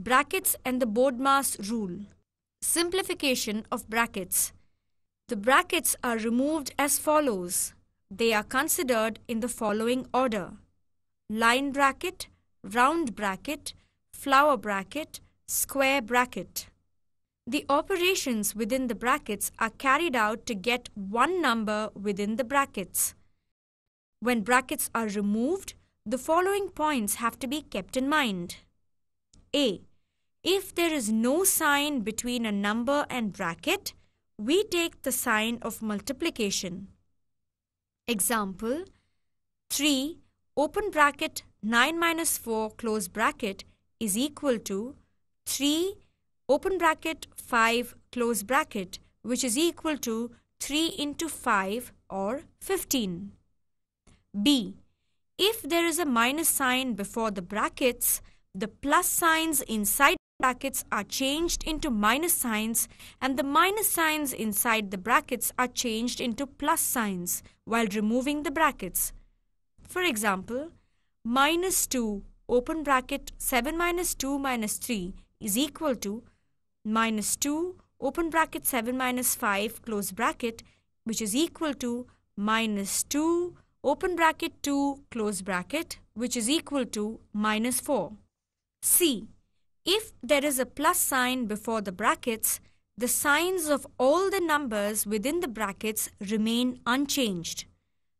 Brackets and the Bodmas rule. Simplification of brackets. The brackets are removed as follows. They are considered in the following order. Line bracket, round bracket, flower bracket, square bracket. The operations within the brackets are carried out to get one number within the brackets. When brackets are removed, the following points have to be kept in mind. A. If there is no sign between a number and bracket, we take the sign of multiplication. Example 3 open bracket 9 minus 4 close bracket is equal to 3 open bracket 5 close bracket which is equal to 3 into 5 or 15. B. If there is a minus sign before the brackets, the plus signs inside brackets are changed into minus signs and the minus signs inside the brackets are changed into plus signs while removing the brackets. For example, minus 2 open bracket 7 minus 2 minus 3 is equal to minus 2 open bracket 7 minus 5 close bracket which is equal to minus 2 open bracket 2 close bracket which is equal to minus 4. C. If there is a plus sign before the brackets, the signs of all the numbers within the brackets remain unchanged.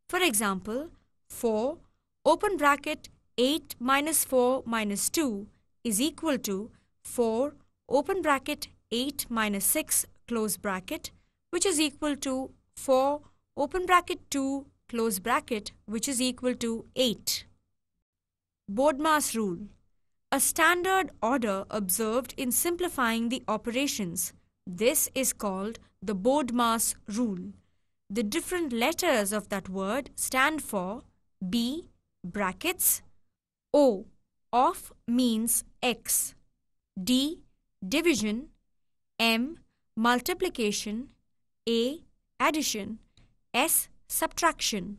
For example, 4 open bracket 8 minus 4 minus 2 is equal to 4 open bracket 8 minus 6 close bracket which is equal to 4 open bracket 2 close bracket which is equal to 8. Boardmas rule a standard order observed in simplifying the operations. This is called the Bodmas rule. The different letters of that word stand for B brackets, O off means X, D division, M multiplication, A addition, S subtraction.